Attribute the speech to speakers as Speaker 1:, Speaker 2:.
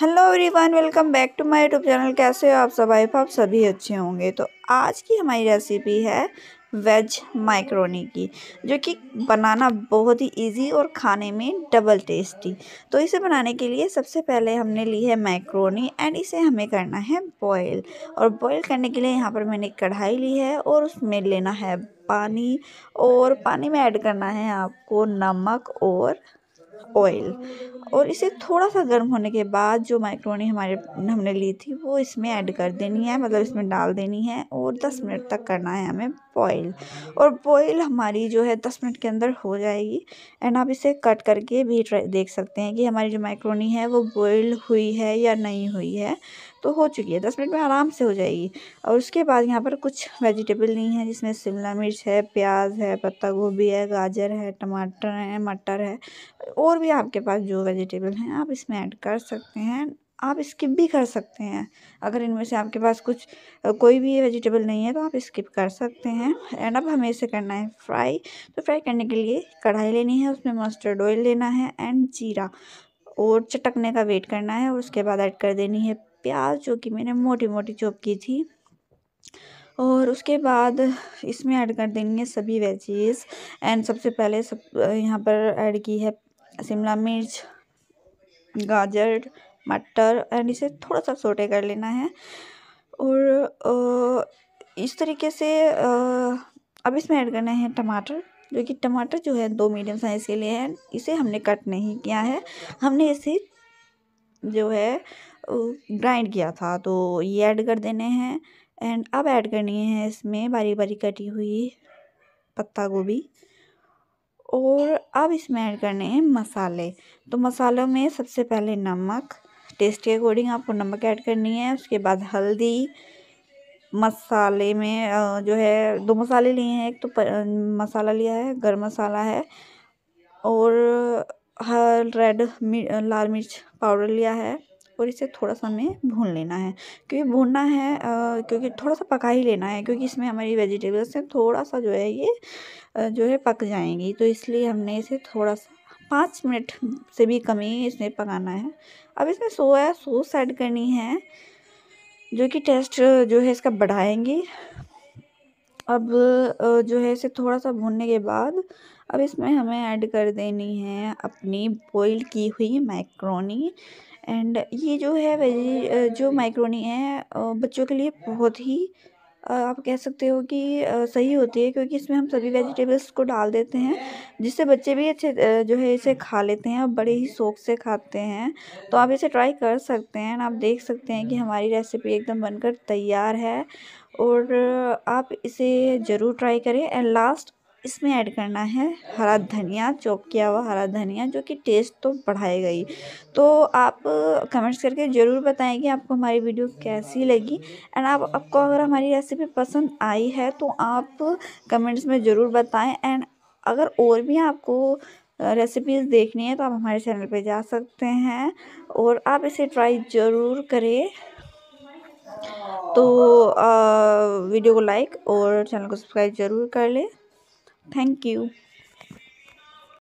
Speaker 1: Hello everyone welcome back to my YouTube channel कैसे हो आप सब आई आप सभी अच्छे होंगे तो आज की हमारी रेसिपी है वेज माइक्रोनी की जो कि बनाना बहुत ही इजी और खाने में डबल टेस्टी तो इसे बनाने के लिए सबसे पहले हमने ली है माइक्रोनी एंड इसे हमें करना है बॉईल और बॉईल करने के लिए यहाँ पर मैंने कढ़ाई ली है और उसमें लेना है पानी और पानी में ऐड करना है आपको नमक और ऑयल और इसे थोड़ा सा गर्म होने के बाद जो माइक्रोनी हमारे हमने ली थी वो इसमें ऐड कर देनी है मतलब इसमें डाल देनी है और 10 मिनट तक करना है हमें बॉईल और बॉईल हमारी जो है 10 मिनट के अंदर हो जाएगी एंड आप इसे कट करके भी देख सकते हैं कि हमारी जो माइक्रोनी है वो बॉईल हुई है या नहीं हुई है तो हो चुकी है दस मिनट में आराम से हो जाएगी और उसके बाद यहाँ पर कुछ वेजिटेबल नहीं है जिसमें शिमला मिर्च है प्याज है पत्ता गोभी है गाजर है टमाटर है मटर है और भी आपके पास जो वेजिटेबल हैं आप इसमें ऐड कर सकते हैं आप स्किप भी कर सकते हैं अगर इनमें से आपके पास कुछ कोई भी वेजिटेबल नहीं है तो आप स्किप कर सकते हैं एंड अब हमें इसे करना है फ्राई तो फ्राई करने के लिए कढ़ाई लेनी है उसमें मस्टर्ड ऑयल लेना है एंड जीरा और चटकने का वेट करना है और उसके बाद ऐड कर देनी है प्याज जो कि मैंने मोटी मोटी चॉप की थी और उसके बाद इसमें ऐड कर देनी है सभी वेजीज़ एंड सबसे पहले सब यहाँ पर ऐड की है शिमला मिर्च गाजर मटर एंड इसे थोड़ा सा सोटे कर लेना है और इस तरीके से अब इसमें ऐड करना है टमाटर जो कि टमाटर जो है दो मीडियम साइज़ के लिए है इसे हमने कट नहीं किया है हमने इसे जो है ग्राइंड किया था तो ये ऐड कर देने हैं एंड अब ऐड करनी है इसमें बारी बारी कटी हुई पत्ता गोभी और अब इसमें ऐड करने हैं मसाले तो मसालों में सबसे पहले नमक टेस्ट के अकॉर्डिंग आपको नमक ऐड करनी है उसके बाद हल्दी मसाले में जो है दो मसाले लिए हैं एक तो पर, मसाला लिया है गर्म मसाला है और हर रेड मिर, लाल मिर्च पाउडर लिया है और इसे थोड़ा सा हमें भून लेना है क्योंकि भूनना है आ, क्योंकि थोड़ा सा पका ही लेना है क्योंकि इसमें हमारी वेजिटेबल्स हैं थोड़ा सा जो है ये जो है पक जाएंगी तो इसलिए हमने इसे थोड़ा सा पाँच मिनट से भी कम ही इसमें पकाना है अब इसमें सोया सॉस ऐड करनी है जो कि टेस्ट जो है इसका बढ़ाएंगी अब जो है इसे थोड़ा सा भूनने के बाद अब इसमें हमें ऐड कर देनी है अपनी बॉइल की हुई मैक्रोनी एंड ये जो है वेजी जो माइक्रोनी है बच्चों के लिए बहुत ही आप कह सकते हो कि सही होती है क्योंकि इसमें हम सभी वेजिटेबल्स को डाल देते हैं जिससे बच्चे भी अच्छे जो है इसे खा लेते हैं और बड़े ही शौक से खाते हैं तो आप इसे ट्राई कर सकते हैं आप देख सकते हैं कि हमारी रेसिपी एकदम बनकर तैयार है और आप इसे ज़रूर ट्राई करें एंड लास्ट इसमें ऐड करना है हरा धनिया चॉप किया हुआ हरा धनिया जो कि टेस्ट तो बढ़ाएगा ही तो आप कमेंट्स करके ज़रूर बताएं कि आपको हमारी वीडियो कैसी लगी एंड आप आपको अगर हमारी रेसिपी पसंद आई है तो आप कमेंट्स में ज़रूर बताएं एंड अगर और भी आपको रेसिपीज़ देखनी है तो आप हमारे चैनल पर जा सकते हैं और आप इसे ट्राई ज़रूर करें तो आ, वीडियो को लाइक और चैनल को सब्सक्राइब ज़रूर कर लें Thank you.